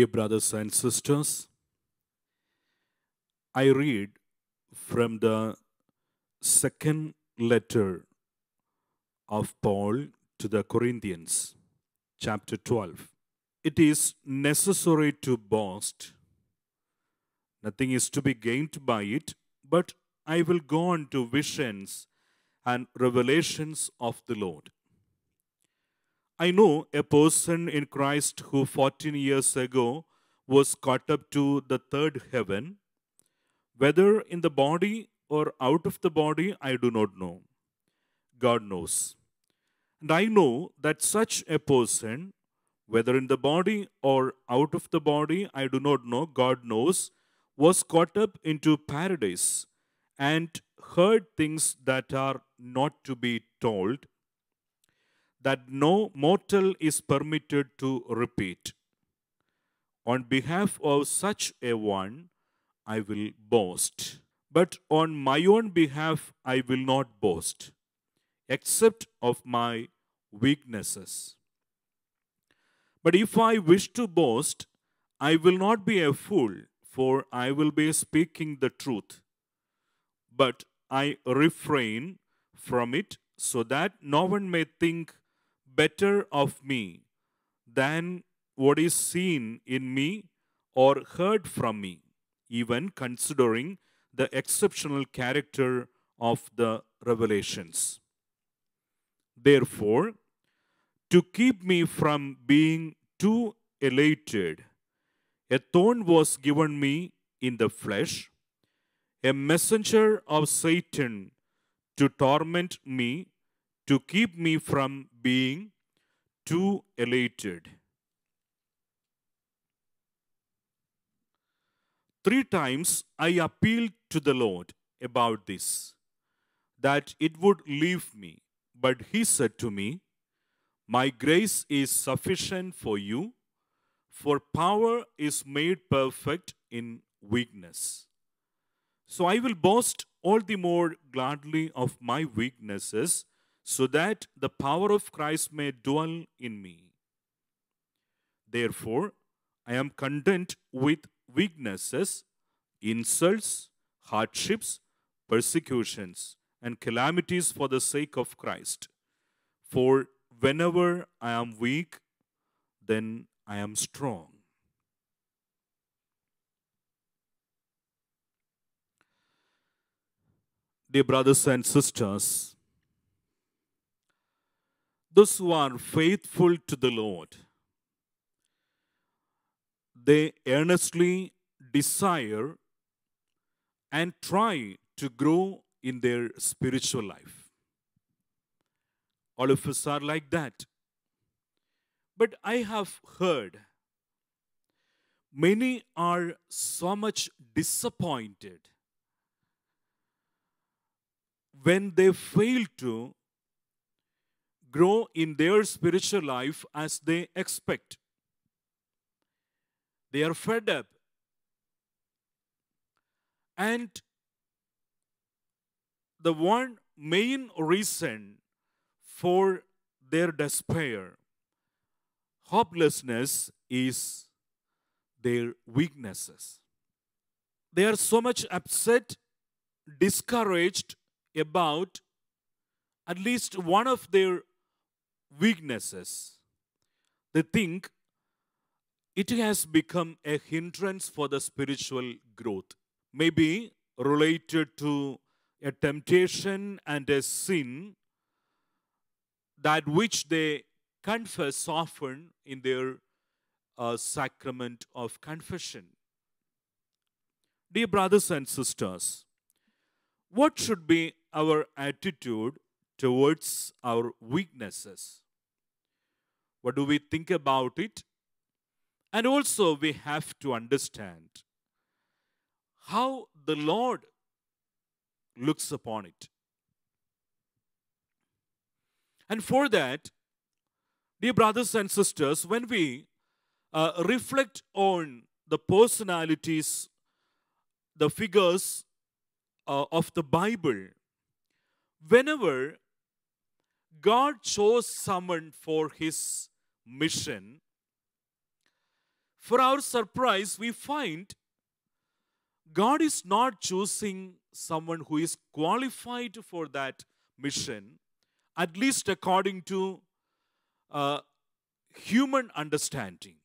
Dear brothers and sisters, I read from the second letter of Paul to the Corinthians, chapter 12. It is necessary to boast. Nothing is to be gained by it, but I will go on to visions and revelations of the Lord. I know a person in Christ who 14 years ago was caught up to the third heaven, whether in the body or out of the body, I do not know. God knows. And I know that such a person, whether in the body or out of the body, I do not know, God knows, was caught up into paradise and heard things that are not to be told that no mortal is permitted to repeat. On behalf of such a one, I will boast. But on my own behalf, I will not boast, except of my weaknesses. But if I wish to boast, I will not be a fool, for I will be speaking the truth. But I refrain from it so that no one may think better of me than what is seen in me or heard from me, even considering the exceptional character of the revelations. Therefore, to keep me from being too elated, a thorn was given me in the flesh, a messenger of Satan to torment me, to keep me from being too elated. Three times I appealed to the Lord about this, that it would leave me. But he said to me, My grace is sufficient for you, for power is made perfect in weakness. So I will boast all the more gladly of my weaknesses so that the power of Christ may dwell in me. Therefore, I am content with weaknesses, insults, hardships, persecutions, and calamities for the sake of Christ. For whenever I am weak, then I am strong. Dear brothers and sisters, those who are faithful to the Lord, they earnestly desire and try to grow in their spiritual life. All of us are like that. But I have heard many are so much disappointed when they fail to grow in their spiritual life as they expect. They are fed up. And the one main reason for their despair, hopelessness, is their weaknesses. They are so much upset, discouraged about at least one of their weaknesses. They think it has become a hindrance for the spiritual growth. Maybe related to a temptation and a sin that which they confess often in their uh, sacrament of confession. Dear brothers and sisters, what should be our attitude towards our weaknesses? What do we think about it? And also, we have to understand how the Lord looks upon it. And for that, dear brothers and sisters, when we uh, reflect on the personalities, the figures uh, of the Bible, whenever God chose someone for his mission, for our surprise, we find God is not choosing someone who is qualified for that mission, at least according to uh, human understanding.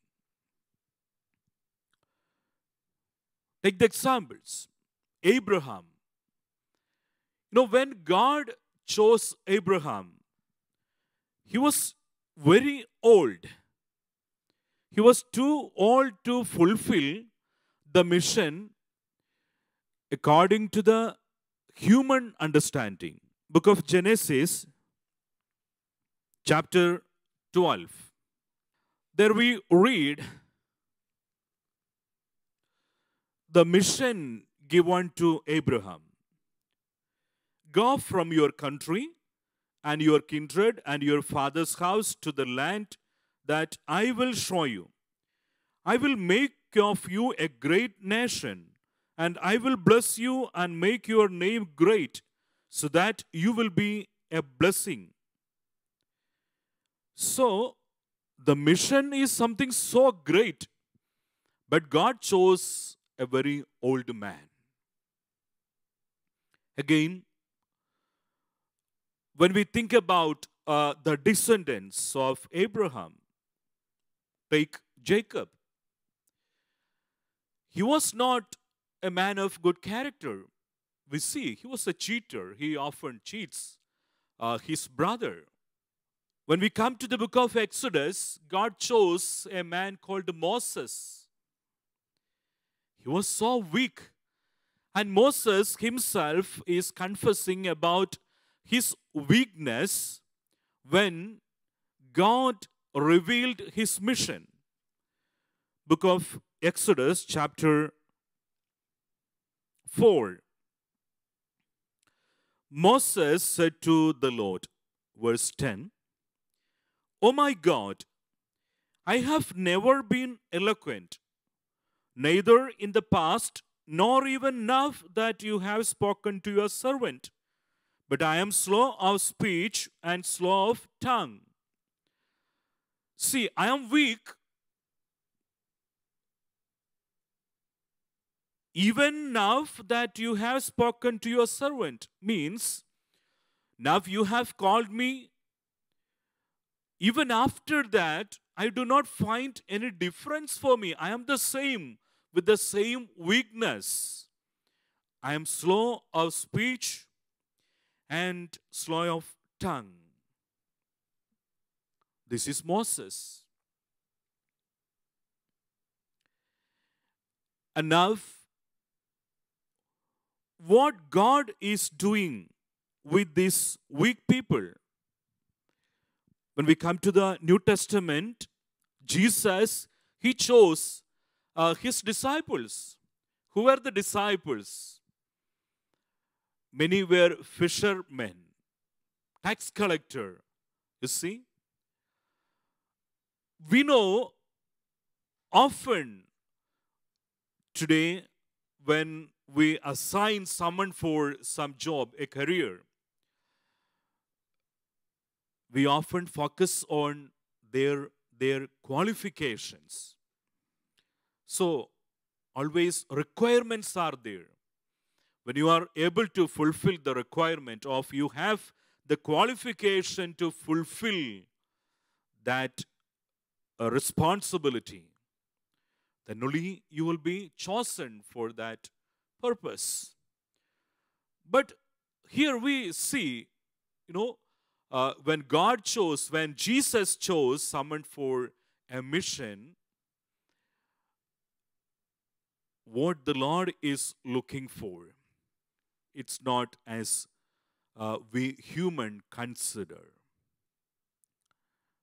Take the examples. Abraham. You know, when God chose Abraham, he was very old. He was too old to fulfill the mission according to the human understanding. Book of Genesis, chapter 12. There we read the mission given to Abraham. Go from your country and your kindred and your father's house to the land that I will show you. I will make of you a great nation, and I will bless you and make your name great, so that you will be a blessing. So, the mission is something so great, but God chose a very old man. Again, when we think about uh, the descendants of Abraham, take Jacob. He was not a man of good character. We see he was a cheater. He often cheats uh, his brother. When we come to the book of Exodus, God chose a man called Moses. He was so weak. And Moses himself is confessing about his weakness when God revealed his mission. Book of Exodus, chapter 4. Moses said to the Lord, verse 10, O my God, I have never been eloquent, neither in the past nor even now that you have spoken to your servant but I am slow of speech and slow of tongue. See, I am weak. Even now that you have spoken to your servant, means now you have called me. Even after that, I do not find any difference for me. I am the same with the same weakness. I am slow of speech and slow of tongue. This is Moses. And now, what God is doing with these weak people. When we come to the New Testament, Jesus, he chose uh, his disciples. Who were the disciples? Many were fishermen, tax collector. You see? We know often today when we assign someone for some job, a career, we often focus on their, their qualifications. So, always requirements are there when you are able to fulfill the requirement of you have the qualification to fulfill that uh, responsibility, then only you will be chosen for that purpose. But here we see, you know, uh, when God chose, when Jesus chose someone for a mission, what the Lord is looking for it's not as uh, we human consider.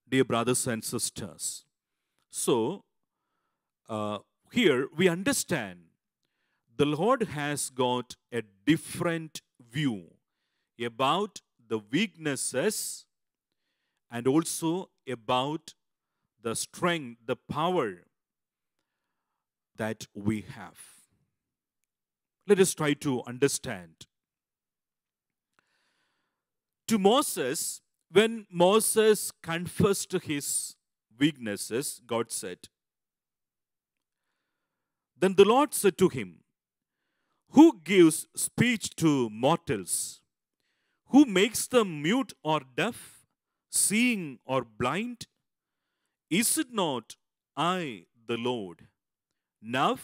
Dear brothers and sisters, so uh, here we understand the Lord has got a different view about the weaknesses and also about the strength, the power that we have. Let us try to understand. To Moses, when Moses confessed his weaknesses, God said, Then the Lord said to him, Who gives speech to mortals? Who makes them mute or deaf, seeing or blind? Is it not I, the Lord? Now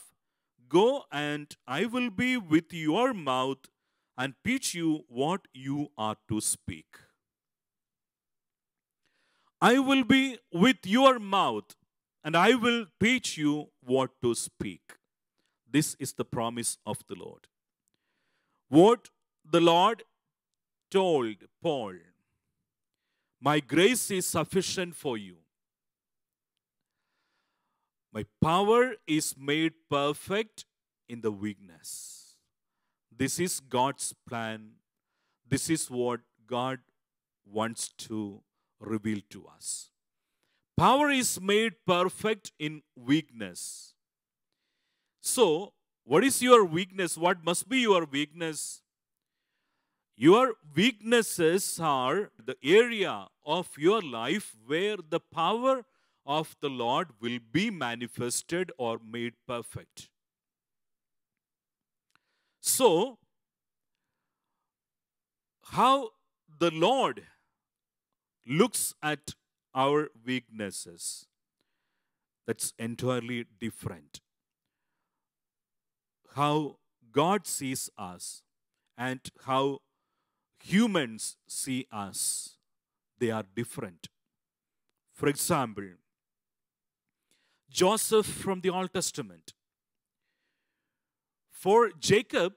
Go and I will be with your mouth and teach you what you are to speak. I will be with your mouth and I will teach you what to speak. This is the promise of the Lord. What the Lord told Paul, My grace is sufficient for you my power is made perfect in the weakness. This is God's plan. This is what God wants to reveal to us. Power is made perfect in weakness. So, what is your weakness? What must be your weakness? Your weaknesses are the area of your life where the power of the Lord will be manifested or made perfect. So, how the Lord looks at our weaknesses, that's entirely different. How God sees us and how humans see us, they are different. For example, Joseph from the Old Testament. For Jacob,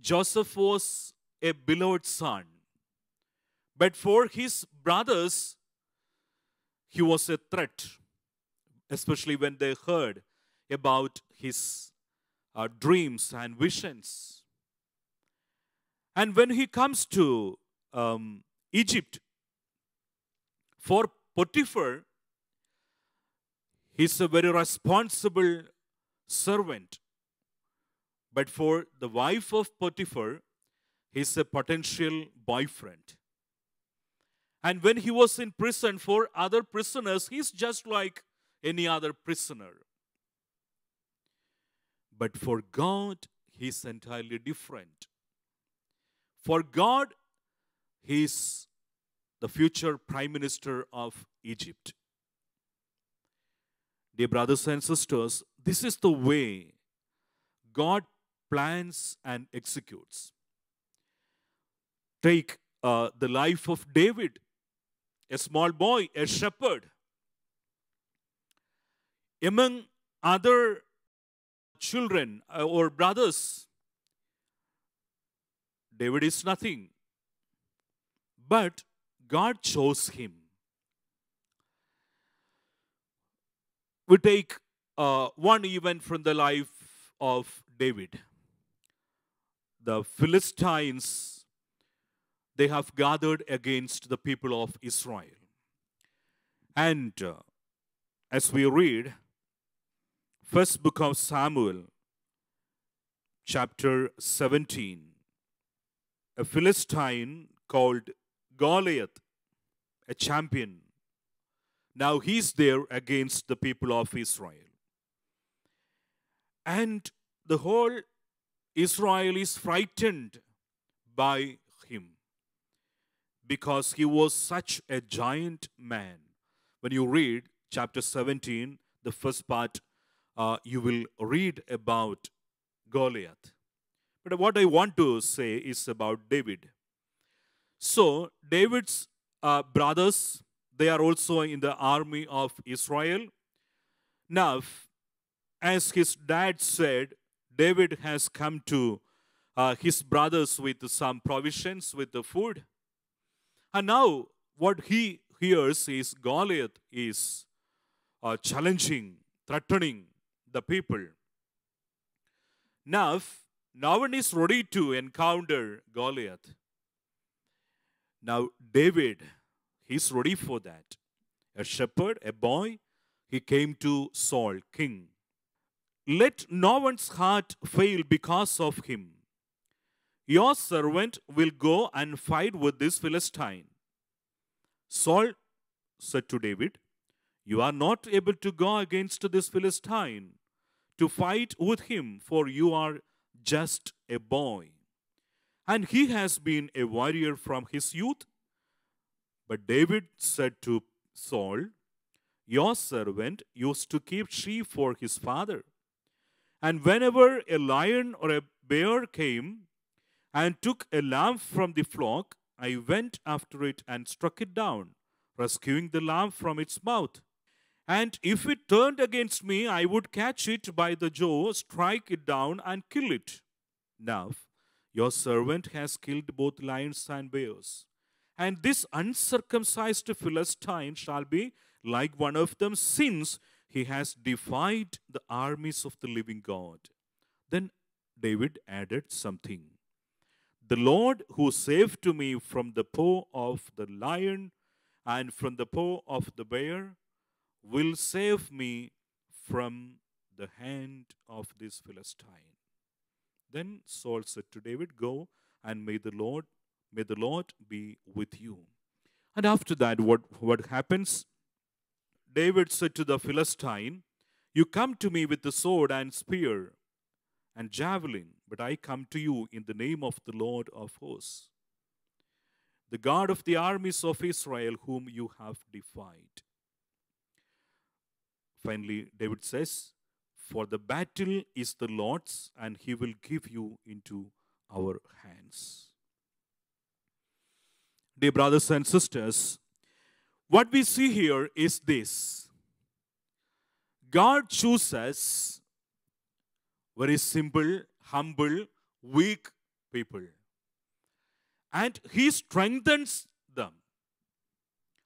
Joseph was a beloved son. But for his brothers, he was a threat, especially when they heard about his uh, dreams and visions. And when he comes to um, Egypt, for Potiphar, He's a very responsible servant. But for the wife of Potiphar, he's a potential boyfriend. And when he was in prison for other prisoners, he's just like any other prisoner. But for God, he's entirely different. For God, he's the future prime minister of Egypt. Dear brothers and sisters, this is the way God plans and executes. Take uh, the life of David, a small boy, a shepherd. Among other children uh, or brothers, David is nothing. But God chose him. we take uh, one event from the life of David. The Philistines, they have gathered against the people of Israel. And uh, as we read, first book of Samuel, chapter 17, a Philistine called Goliath, a champion, now he's there against the people of Israel. And the whole Israel is frightened by him because he was such a giant man. When you read chapter 17, the first part, uh, you will read about Goliath. But what I want to say is about David. So, David's uh, brothers they are also in the army of Israel. Now, as his dad said, David has come to uh, his brothers with some provisions, with the food. And now, what he hears is Goliath is uh, challenging, threatening the people. Now, now one is ready to encounter Goliath. Now, David He's ready for that. A shepherd, a boy, he came to Saul, king. Let no one's heart fail because of him. Your servant will go and fight with this Philistine. Saul said to David, You are not able to go against this Philistine to fight with him, for you are just a boy. And he has been a warrior from his youth but David said to Saul, Your servant used to keep sheep for his father. And whenever a lion or a bear came and took a lamb from the flock, I went after it and struck it down, rescuing the lamb from its mouth. And if it turned against me, I would catch it by the jaw, strike it down, and kill it. Now, your servant has killed both lions and bears. And this uncircumcised Philistine shall be like one of them, since he has defied the armies of the living God. Then David added something The Lord who saved me from the paw of the lion and from the paw of the bear will save me from the hand of this Philistine. Then Saul said to David, Go and may the Lord May the Lord be with you. And after that, what, what happens? David said to the Philistine, You come to me with the sword and spear and javelin, but I come to you in the name of the Lord of hosts, the God of the armies of Israel, whom you have defied. Finally, David says, For the battle is the Lord's, and he will give you into our hands dear brothers and sisters, what we see here is this God chooses very simple, humble, weak people, and He strengthens them.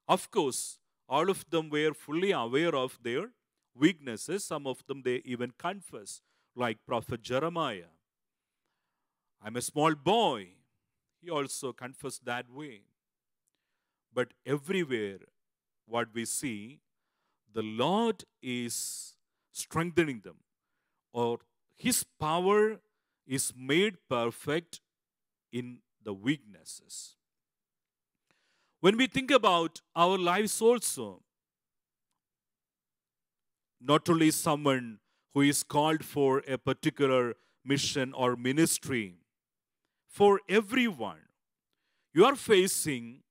Of course, all of them were fully aware of their weaknesses. Some of them they even confess, like Prophet Jeremiah. I'm a small boy. He also confessed that way. But everywhere, what we see, the Lord is strengthening them, or His power is made perfect in the weaknesses. When we think about our lives also, not only someone who is called for a particular mission or ministry, for everyone, you are facing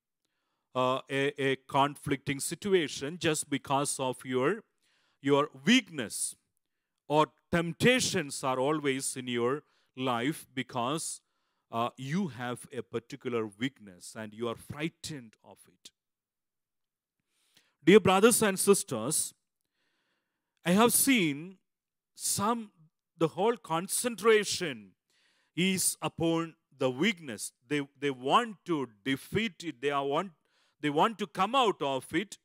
uh, a, a conflicting situation just because of your, your weakness or temptations are always in your life because uh, you have a particular weakness and you are frightened of it. Dear brothers and sisters, I have seen some, the whole concentration is upon the weakness. They, they want to defeat it, they want they want to come out of it.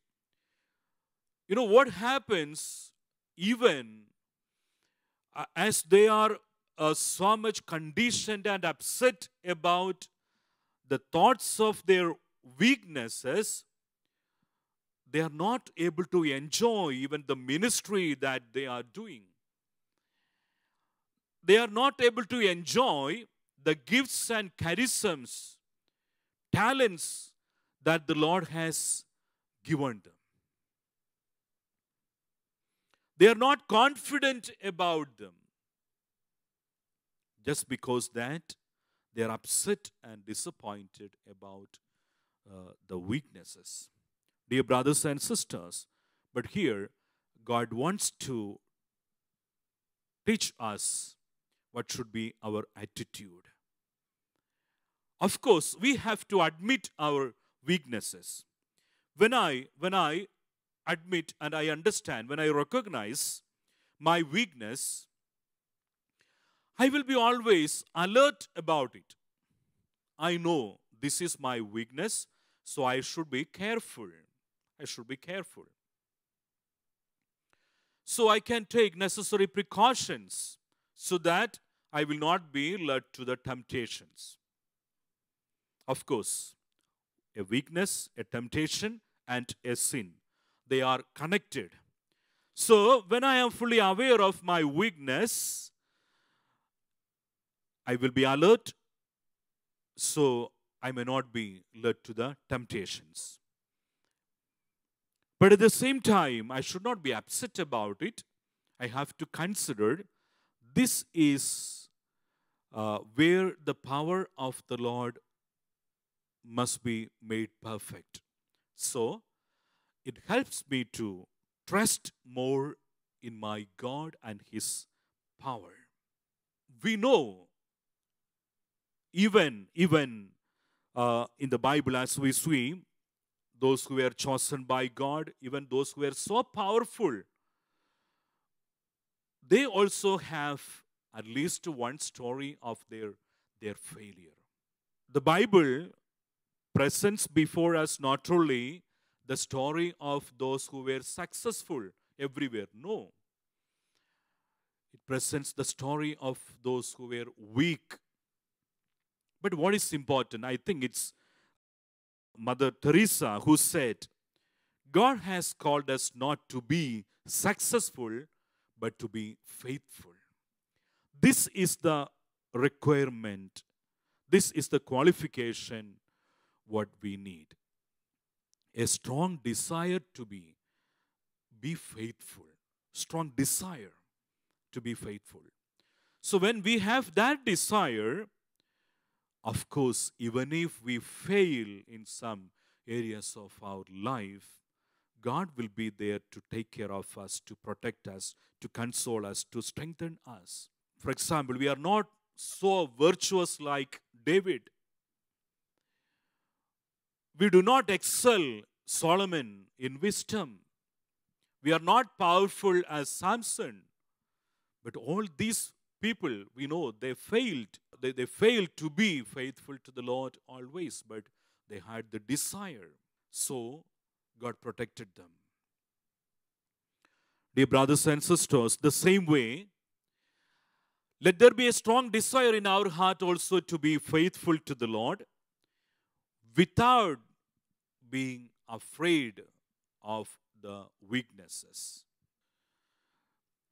You know what happens even uh, as they are uh, so much conditioned and upset about the thoughts of their weaknesses, they are not able to enjoy even the ministry that they are doing. They are not able to enjoy the gifts and charisms, talents that the Lord has given them. They are not confident about them just because that they are upset and disappointed about uh, the weaknesses. Dear brothers and sisters, but here God wants to teach us what should be our attitude. Of course, we have to admit our weaknesses. When I, when I admit and I understand, when I recognize my weakness, I will be always alert about it. I know this is my weakness, so I should be careful. I should be careful. So I can take necessary precautions so that I will not be led to the temptations. Of course, a weakness, a temptation, and a sin. They are connected. So, when I am fully aware of my weakness, I will be alert, so I may not be led to the temptations. But at the same time, I should not be upset about it. I have to consider this is uh, where the power of the Lord must be made perfect. So it helps me to trust more in my God and His power. We know even, even uh, in the Bible as we see, those who were chosen by God, even those who were so powerful, they also have at least one story of their, their failure. The Bible presents before us not only the story of those who were successful everywhere, no. It presents the story of those who were weak. But what is important, I think it's Mother Teresa who said, God has called us not to be successful, but to be faithful. This is the requirement. This is the qualification what we need. A strong desire to be, be faithful. Strong desire to be faithful. So when we have that desire, of course, even if we fail in some areas of our life, God will be there to take care of us, to protect us, to console us, to strengthen us. For example, we are not so virtuous like David we do not excel Solomon in wisdom. We are not powerful as Samson. But all these people, we know, they failed. They, they failed to be faithful to the Lord always, but they had the desire. So God protected them. Dear brothers and sisters, the same way, let there be a strong desire in our heart also to be faithful to the Lord without being afraid of the weaknesses.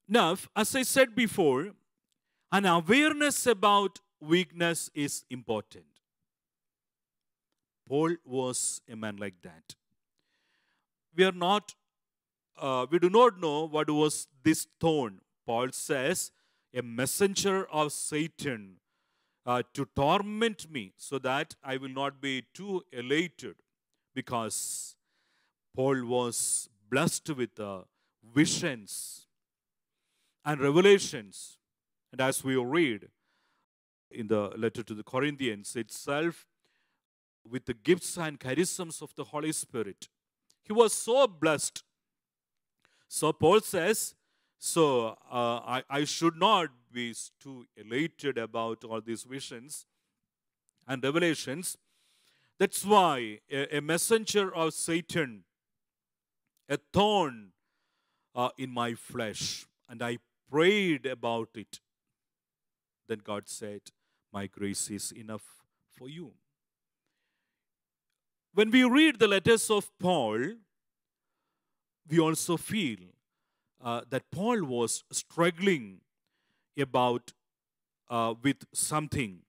Now, as I said before, an awareness about weakness is important. Paul was a man like that. We are not, uh, we do not know what was this thorn. Paul says, a messenger of Satan uh, to torment me so that I will not be too elated because Paul was blessed with uh, visions and revelations. And as we read in the letter to the Corinthians itself, with the gifts and charisms of the Holy Spirit, he was so blessed. So Paul says, so uh, I, I should not be too elated about all these visions and revelations that's why a, a messenger of Satan, a thorn uh, in my flesh, and I prayed about it. Then God said, My grace is enough for you. When we read the letters of Paul, we also feel uh, that Paul was struggling about uh, with something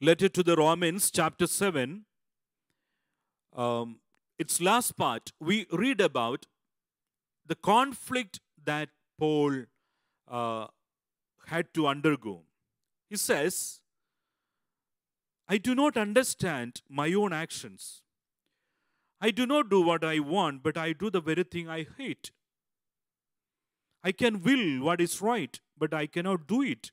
letter to the Romans, chapter 7, um, its last part, we read about the conflict that Paul uh, had to undergo. He says, I do not understand my own actions. I do not do what I want, but I do the very thing I hate. I can will what is right, but I cannot do it.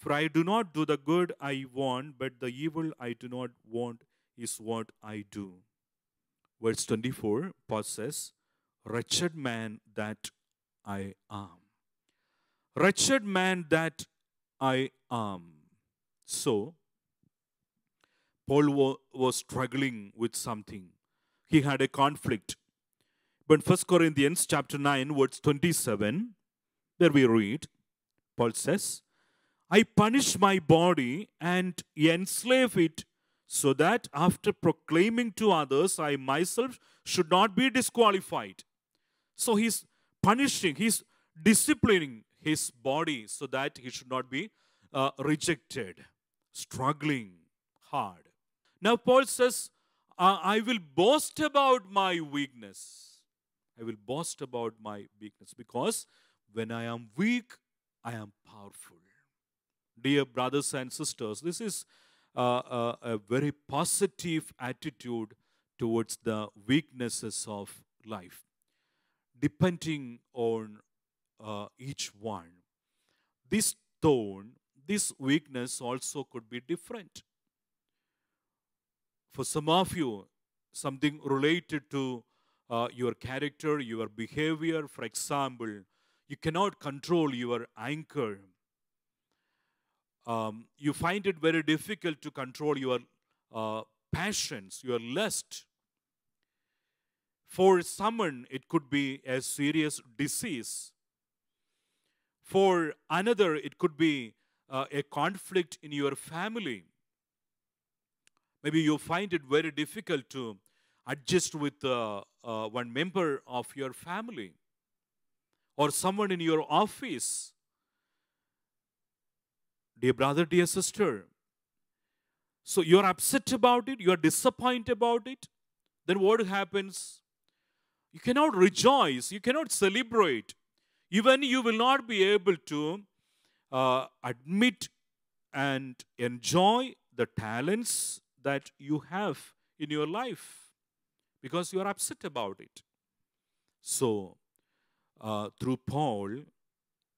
For I do not do the good I want, but the evil I do not want is what I do. Verse 24, Paul says, Wretched man that I am. Wretched man that I am. So, Paul was struggling with something. He had a conflict. But 1 Corinthians chapter 9, verse 27, there we read, Paul says, I punish my body and enslave it so that after proclaiming to others, I myself should not be disqualified. So he's punishing, he's disciplining his body so that he should not be uh, rejected, struggling hard. Now, Paul says, uh, I will boast about my weakness. I will boast about my weakness because when I am weak, I am powerful dear brothers and sisters. This is uh, a, uh, a very positive attitude towards the weaknesses of life, depending on uh, each one. This tone, this weakness also could be different. For some of you, something related to uh, your character, your behavior, for example, you cannot control your anger um, you find it very difficult to control your uh, passions, your lust. For someone, it could be a serious disease. For another, it could be uh, a conflict in your family. Maybe you find it very difficult to adjust with uh, uh one member of your family or someone in your office Dear brother, dear sister, so you're upset about it, you're disappointed about it, then what happens? You cannot rejoice, you cannot celebrate. Even you will not be able to uh, admit and enjoy the talents that you have in your life because you are upset about it. So, uh, through Paul,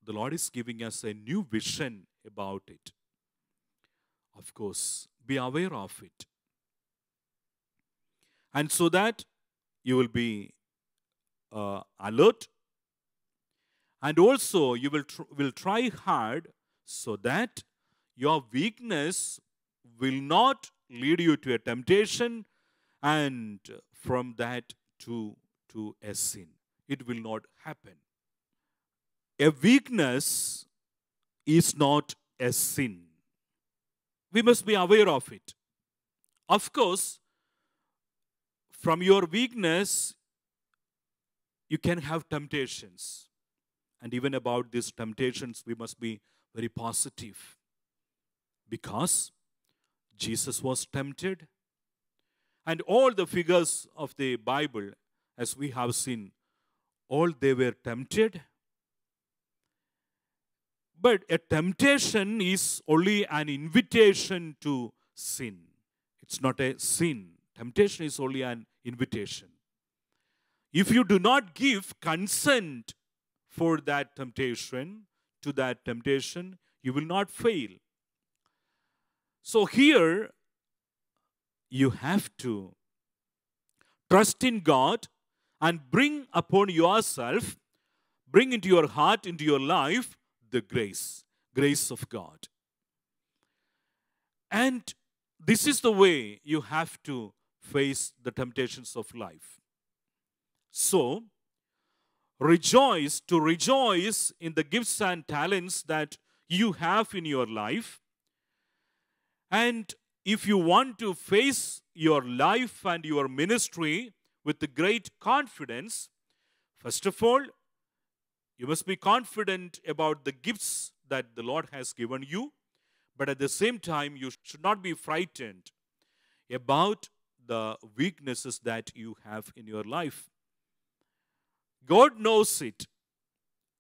the Lord is giving us a new vision about it. Of course, be aware of it. And so that you will be uh, alert and also you will, tr will try hard so that your weakness will not lead you to a temptation and from that to, to a sin. It will not happen. A weakness is not a sin. We must be aware of it. Of course, from your weakness, you can have temptations. And even about these temptations, we must be very positive. Because Jesus was tempted. And all the figures of the Bible, as we have seen, all they were tempted but a temptation is only an invitation to sin. It's not a sin. Temptation is only an invitation. If you do not give consent for that temptation, to that temptation, you will not fail. So here, you have to trust in God and bring upon yourself, bring into your heart, into your life, the grace, grace of God. And this is the way you have to face the temptations of life. So, rejoice to rejoice in the gifts and talents that you have in your life. And if you want to face your life and your ministry with great confidence, first of all, you must be confident about the gifts that the Lord has given you, but at the same time, you should not be frightened about the weaknesses that you have in your life. God knows it.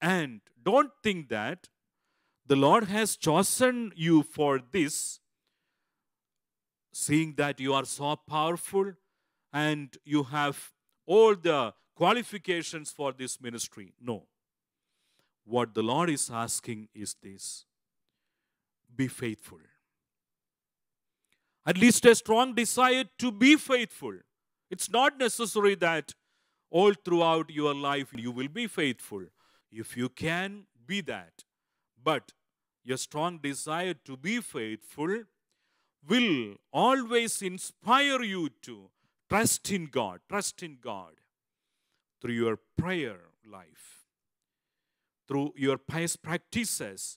And don't think that the Lord has chosen you for this, seeing that you are so powerful and you have all the qualifications for this ministry. No. What the Lord is asking is this be faithful. At least a strong desire to be faithful. It's not necessary that all throughout your life you will be faithful. If you can, be that. But your strong desire to be faithful will always inspire you to trust in God, trust in God through your prayer life through your pious practices,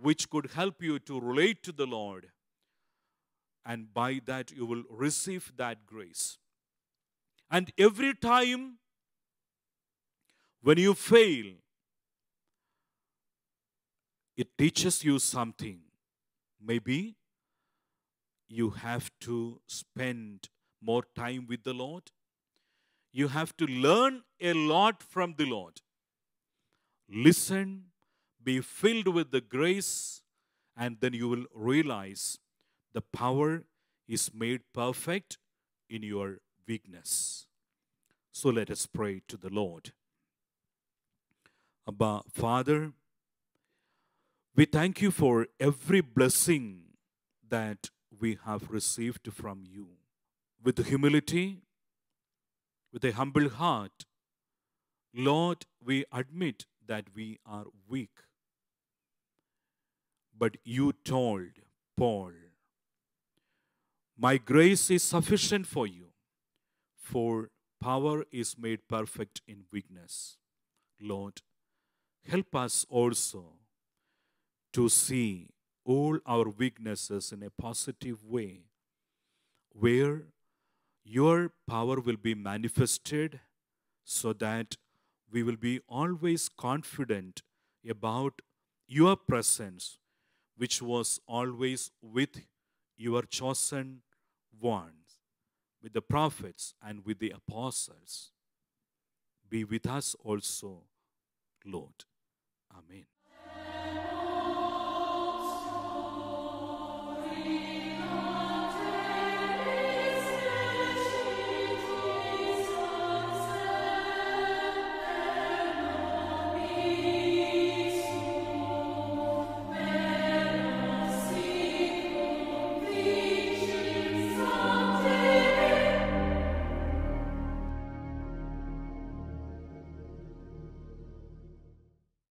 which could help you to relate to the Lord. And by that, you will receive that grace. And every time when you fail, it teaches you something. Maybe you have to spend more time with the Lord. You have to learn a lot from the Lord listen, be filled with the grace, and then you will realize the power is made perfect in your weakness. So let us pray to the Lord. Abba, Father, we thank you for every blessing that we have received from you. With humility, with a humble heart, Lord, we admit that we are weak. But you told Paul, My grace is sufficient for you, for power is made perfect in weakness. Lord, help us also to see all our weaknesses in a positive way, where your power will be manifested so that we will be always confident about your presence, which was always with your chosen ones, with the prophets and with the apostles. Be with us also, Lord. Amen.